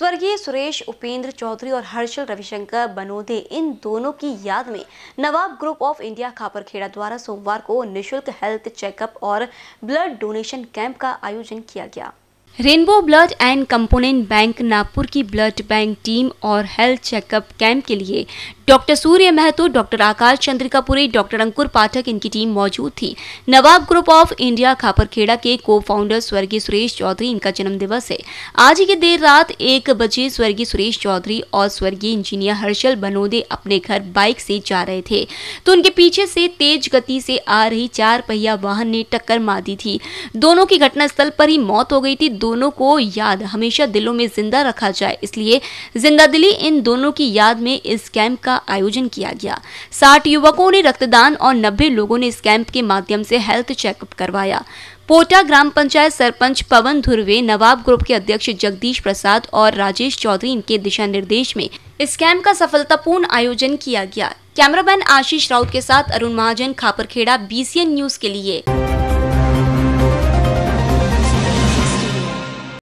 स्वर्गीय सुरेश उपेंद्र चौधरी और हर्षल रविशंकर बनोदे इन दोनों की याद में Nawab group of India Khaparkheda द्वारा सोमवार को निशुल्क हेल्थ चेकअप और ब्लड डोनेशन कैंप का आयोजन किया गया rainbow blood and component bank Nagpur की ब्लड बैंक टीम और हेल्थ चेकअप कैंप के लिए doctor Surya Mahato doctor Akash Chandrikapuri doctor Ankur Pathak इनकी टीम मौजूद थी Nawab group of India Khaparkheda के को फाउंडर स्वर्गीय सुरेश चौधरी इनका दिवस है आज की देर रात एक बजे स्वर्गीय सुरेश चौधरी और स्वर्गीय इंजीनियर हर्षल बनोदे अपने घर बाइक से जा रहे थे तो उनके पीछे से तेज गति से आ रही चार पहिया वाहन ने टक्कर मार दी थी दोनों की घटनास्थल पर ही मौत हो गई थी दोनों को याद हमेशा दिलों में जिंदा रखा जाए इसलिए जिंदा दिली इन दोनों की याद में इस कैंप का आयोजन किया गया साठ युवकों ने रक्तदान और नब्बे लोगों ने इस कैंप के माध्यम से हेल्थ चेकअप करवाया पोटा ग्राम पंचायत सरपंच पवन ध्रवे नवाब ग्रुप के अध्यक्ष जगदीश प्रसाद और राजेश चौधरी इनके दिशा निर्देश में इस कैंप का सफलतापूर्ण आयोजन किया गया कैमरामैन आशीष राउत के साथ अरुण महाजन खापरखेड़ा बीसीएन न्यूज के लिए